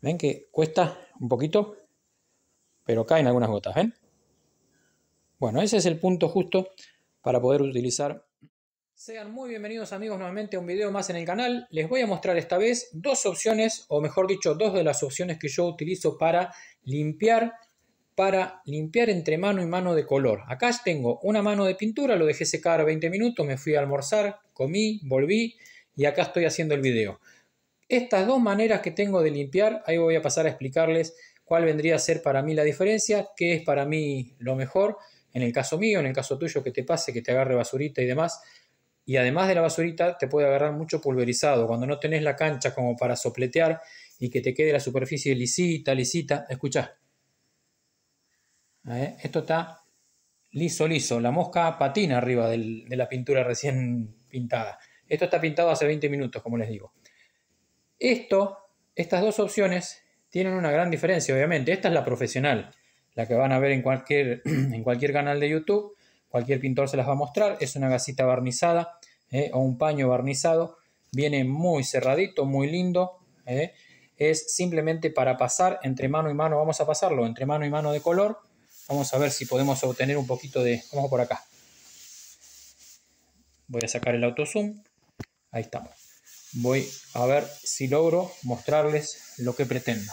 Ven que cuesta un poquito, pero caen algunas gotas, ¿ven? Bueno, ese es el punto justo para poder utilizar. Sean muy bienvenidos amigos nuevamente a un video más en el canal. Les voy a mostrar esta vez dos opciones, o mejor dicho, dos de las opciones que yo utilizo para limpiar para limpiar entre mano y mano de color. Acá tengo una mano de pintura, lo dejé secar 20 minutos, me fui a almorzar, comí, volví y acá estoy haciendo el video. Estas dos maneras que tengo de limpiar, ahí voy a pasar a explicarles cuál vendría a ser para mí la diferencia, qué es para mí lo mejor, en el caso mío, en el caso tuyo, que te pase, que te agarre basurita y demás. Y además de la basurita, te puede agarrar mucho pulverizado. Cuando no tenés la cancha como para sopletear y que te quede la superficie lisita, lisita. Escuchá. Esto está liso, liso. La mosca patina arriba de la pintura recién pintada. Esto está pintado hace 20 minutos, como les digo. Esto, estas dos opciones tienen una gran diferencia, obviamente. Esta es la profesional, la que van a ver en cualquier, en cualquier canal de YouTube. Cualquier pintor se las va a mostrar. Es una gasita barnizada eh, o un paño barnizado. Viene muy cerradito, muy lindo. Eh. Es simplemente para pasar entre mano y mano. Vamos a pasarlo entre mano y mano de color. Vamos a ver si podemos obtener un poquito de... Vamos por acá. Voy a sacar el auto Ahí estamos voy a ver si logro mostrarles lo que pretendo.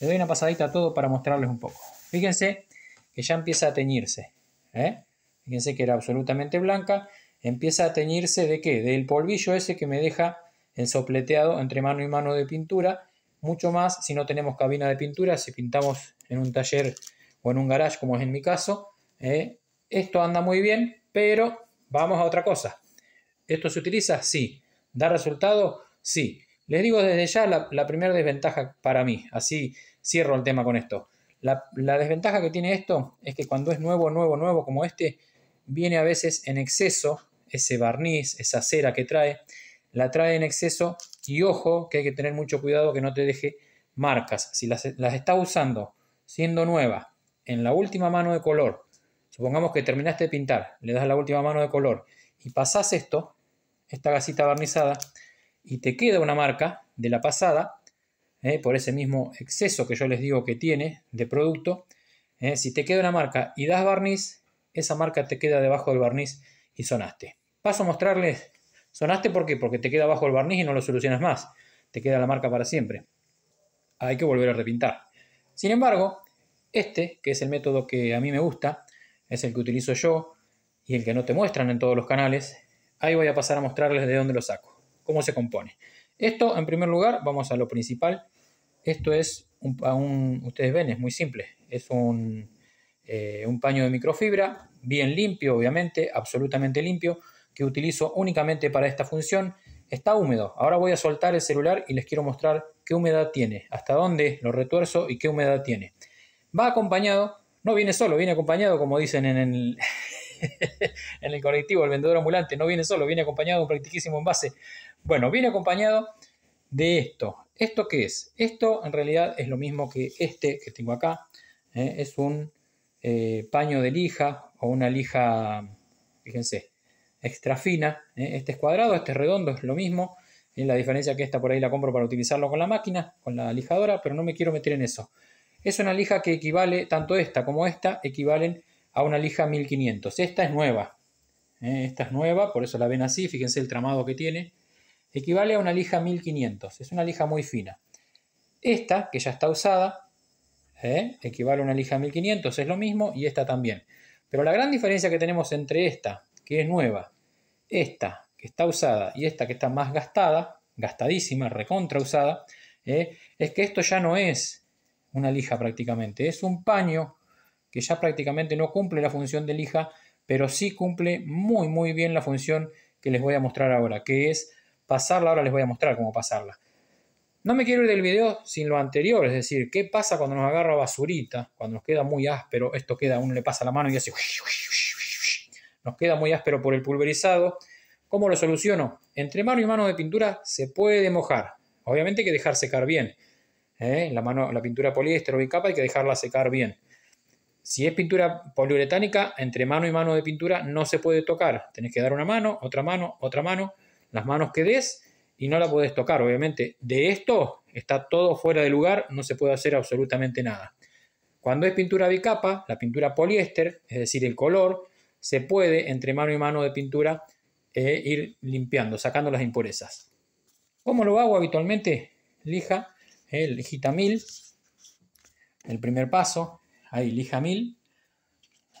Le doy una pasadita a todo para mostrarles un poco. Fíjense que ya empieza a teñirse. ¿eh? Fíjense que era absolutamente blanca. Empieza a teñirse de qué? Del polvillo ese que me deja ensopleteado sopleteado entre mano y mano de pintura. Mucho más si no tenemos cabina de pintura, si pintamos en un taller o en un garage como es en mi caso. ¿eh? Esto anda muy bien, pero vamos a otra cosa. ¿Esto se utiliza? Sí. ¿Da resultado? Sí. Les digo desde ya la, primera desventaja para mí, así cierro el tema con esto. La, desventaja que tiene esto es que cuando es nuevo, nuevo, nuevo como este, viene a veces en exceso ese barniz, esa cera que trae, la trae en exceso y ojo que hay que tener mucho cuidado que no te deje marcas. Si las, estás usando siendo nueva en la última mano de color, supongamos que terminaste de pintar, le das la última mano de color y pasás esto, esta gasita barnizada y te queda una marca de la pasada, eh, por ese mismo exceso que yo les digo que tiene de producto, eh, si te queda una marca y das barniz, esa marca te queda debajo del barniz y sonaste. Paso a mostrarles, sonaste ¿por qué? Porque te queda debajo el barniz y no lo solucionas más, te queda la marca para siempre. Hay que volver a repintar. Sin embargo, este, que es el método que a mí me gusta, es el que utilizo yo y el que no te muestran en todos los canales, Ahí voy a pasar a mostrarles de dónde lo saco, cómo se compone. Esto, en primer lugar, vamos a lo principal. Esto es, un, ustedes ven, es muy simple. Es un, eh, un paño de microfibra, bien limpio, obviamente, absolutamente limpio, que utilizo únicamente para esta función. Está húmedo. Ahora voy a soltar el celular y les quiero mostrar qué humedad tiene, hasta dónde lo retuerzo y qué humedad tiene. Va acompañado, no viene solo, viene acompañado, como dicen en el, en el colectivo, el vendedor ambulante, no viene solo, viene acompañado de un practiquísimo envase. Bueno, viene acompañado de esto. ¿Esto qué es? Esto en realidad es lo mismo que este que tengo acá. ¿eh? Es un eh, paño de lija o una lija, fíjense, extra fina. ¿eh? Este es cuadrado, este es redondo, es lo mismo. la diferencia que esta por ahí la compro para utilizarlo con la máquina, con la lijadora, pero no me quiero meter en eso. Es una lija que equivale, tanto esta como esta, equivalen a una lija 1500. Esta es nueva. ¿eh? Esta es nueva, por eso la ven así. Fíjense el tramado que tiene. Equivale a una lija 1500. Es una lija muy fina. Esta, que ya está usada, ¿eh? equivale a una lija 1500. Es lo mismo y esta también. Pero la gran diferencia que tenemos entre esta, que es nueva, esta, que está usada, y esta que está más gastada, gastadísima, recontra usada, ¿eh? es que esto ya no es una lija prácticamente. Es un paño que ya prácticamente no cumple la función de lija, pero sí cumple muy muy bien la función que les voy a mostrar ahora, que es pasarla, ahora les voy a mostrar cómo pasarla. No me quiero ir del video sin lo anterior, es decir, qué pasa cuando nos agarra basurita, cuando nos queda muy áspero, esto queda, uno le pasa la mano y hace... Nos queda muy áspero por el pulverizado. ¿Cómo lo soluciono? Entre mano y mano de pintura se puede mojar. Obviamente hay que dejar secar bien. ¿eh? La, mano, la pintura poliéster o bicapa hay que dejarla secar bien. Si es pintura poliuretánica, entre mano y mano de pintura no se puede tocar. Tenés que dar una mano, otra mano, otra mano, las manos que des y no la podés tocar. Obviamente, de esto está todo fuera de lugar, no se puede hacer absolutamente nada. Cuando es pintura bicapa, la pintura poliéster, es decir, el color, se puede entre mano y mano de pintura eh, ir limpiando, sacando las impurezas. ¿Cómo lo hago habitualmente? Lija, eh, el eh, lijita mil, el primer paso, Ahí, lija mil,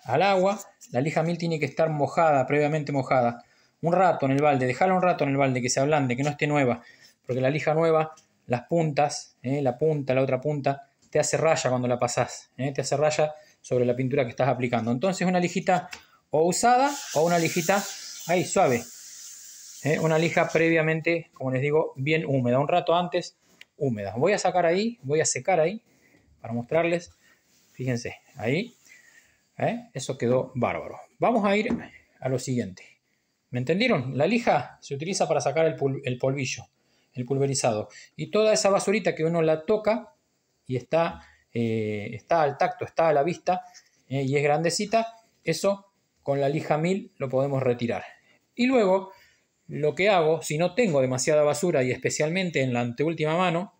al agua. La lija mil tiene que estar mojada, previamente mojada. Un rato en el balde, dejala un rato en el balde, que se ablande, que no esté nueva. Porque la lija nueva, las puntas, eh, la punta, la otra punta, te hace raya cuando la pasás. Eh, te hace raya sobre la pintura que estás aplicando. Entonces una lijita o usada o una lijita ahí suave. Eh, una lija previamente, como les digo, bien húmeda. Un rato antes, húmeda. Voy a sacar ahí, voy a secar ahí para mostrarles. Fíjense, ahí. ¿eh? Eso quedó bárbaro. Vamos a ir a lo siguiente. ¿Me entendieron? La lija se utiliza para sacar el, polvillo, el pulverizado. Y toda esa basurita que uno la toca y está, eh, está al tacto, está a la vista eh, y es grandecita, eso con la lija 1000 lo podemos retirar. Y luego lo que hago, si no tengo demasiada basura y especialmente en la anteúltima mano,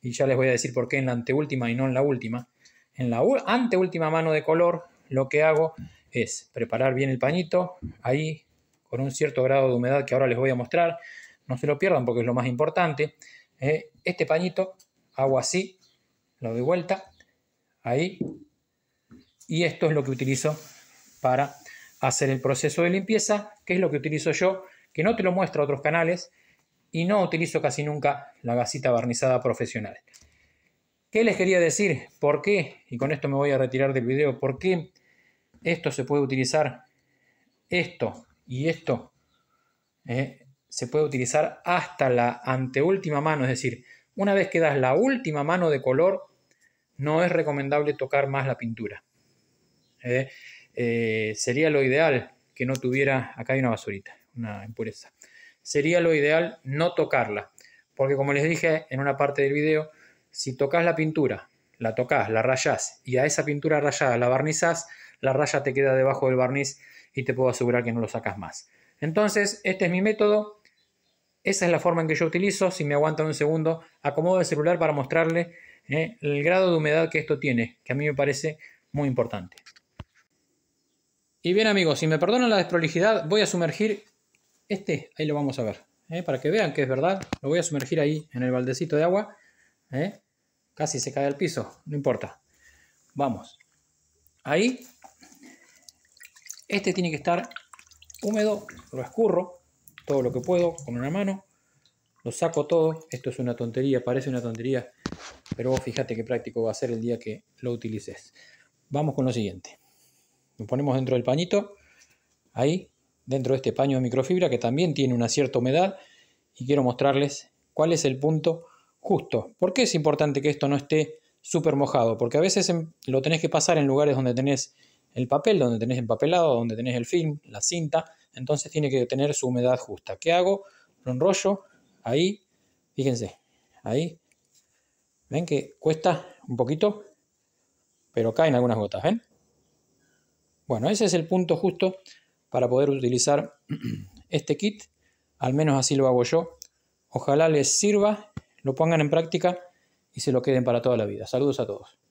y ya les voy a decir por qué en la anteúltima y no en la última, en la anteúltima mano de color, lo que hago es preparar bien el pañito, ahí con un cierto grado de humedad que ahora les voy a mostrar, no se lo pierdan porque es lo más importante. Eh, este pañito hago así, lo doy vuelta, ahí, y esto es lo que utilizo para hacer el proceso de limpieza, que es lo que utilizo yo, que no te lo muestro a otros canales, y no utilizo casi nunca la gasita barnizada profesional. ¿Qué les quería decir? ¿Por qué? Y con esto me voy a retirar del video. ¿Por qué esto se puede utilizar? Esto y esto eh, se puede utilizar hasta la anteúltima mano. Es decir, una vez que das la última mano de color, no es recomendable tocar más la pintura. Eh. Eh, sería lo ideal que no tuviera, acá hay una basurita, una impureza. Sería lo ideal no tocarla, porque como les dije en una parte del video, si tocas la pintura, la tocas, la rayas y a esa pintura rayada la barnizás, la raya te queda debajo del barniz y te puedo asegurar que no lo sacas más. Entonces, este es mi método. Esa es la forma en que yo utilizo. Si me aguantan un segundo, acomodo el celular para mostrarle eh, el grado de humedad que esto tiene, que a mí me parece muy importante. Y bien amigos, si me perdonan la desprolijidad, voy a sumergir este, ahí lo vamos a ver, eh, para que vean que es verdad, lo voy a sumergir ahí en el baldecito de agua ¿eh? Casi se cae al piso, no importa. Vamos. Ahí. Este tiene que estar húmedo, lo escurro todo lo que puedo con una mano. Lo saco todo. Esto es una tontería, parece una tontería. Pero vos fíjate qué práctico va a ser el día que lo utilices. Vamos con lo siguiente. Lo ponemos dentro del pañito. Ahí, dentro de este paño de microfibra que también tiene una cierta humedad. Y quiero mostrarles cuál es el punto justo. ¿Por qué es importante que esto no esté súper mojado? Porque a veces lo tenés que pasar en lugares donde tenés el papel, donde tenés empapelado, donde tenés el film, la cinta, entonces tiene que tener su humedad justa. ¿Qué hago? Lo enrollo ahí, fíjense, ahí. ¿Ven que cuesta un poquito? Pero caen algunas gotas, ¿ven? Bueno, ese es el punto justo para poder utilizar este kit. Al menos así lo hago yo. Ojalá les sirva lo pongan en práctica y se lo queden para toda la vida. Saludos a todos.